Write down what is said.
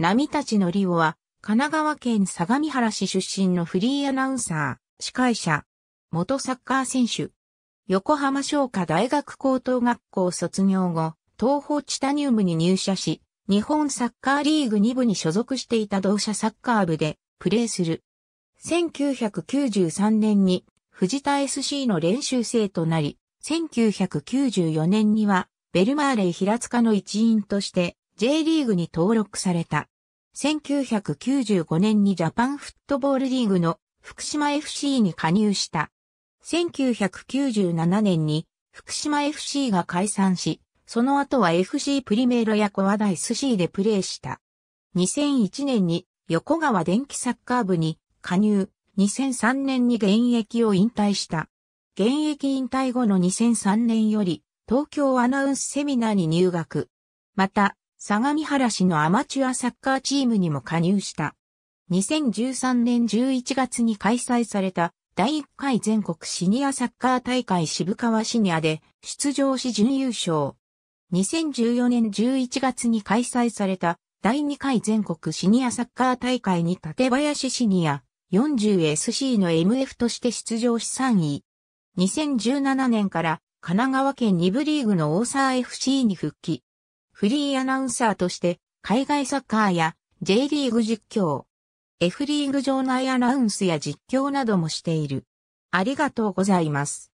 波立のりおは、神奈川県相模原市出身のフリーアナウンサー、司会者、元サッカー選手。横浜商科大学高等学校卒業後、東方チタニウムに入社し、日本サッカーリーグ2部に所属していた同社サッカー部でプレーする。1993年に藤田 SC の練習生となり、1994年にはベルマーレ平塚の一員として J リーグに登録された。1995年にジャパンフットボールリーグの福島 FC に加入した。1997年に福島 FC が解散し、その後は FC プリメーラやコアダイス C でプレーした。2001年に横川電気サッカー部に加入、2003年に現役を引退した。現役引退後の2003年より東京アナウンスセミナーに入学。また、相模原市のアマチュアサッカーチームにも加入した。2013年11月に開催された第1回全国シニアサッカー大会渋川シニアで出場し準優勝。2014年11月に開催された第2回全国シニアサッカー大会に立林シニア 40SC の MF として出場し3位。2017年から神奈川県2部リーグの大沢 FC に復帰。フリーアナウンサーとして、海外サッカーや J リーグ実況、F リーグ場内アナウンスや実況などもしている。ありがとうございます。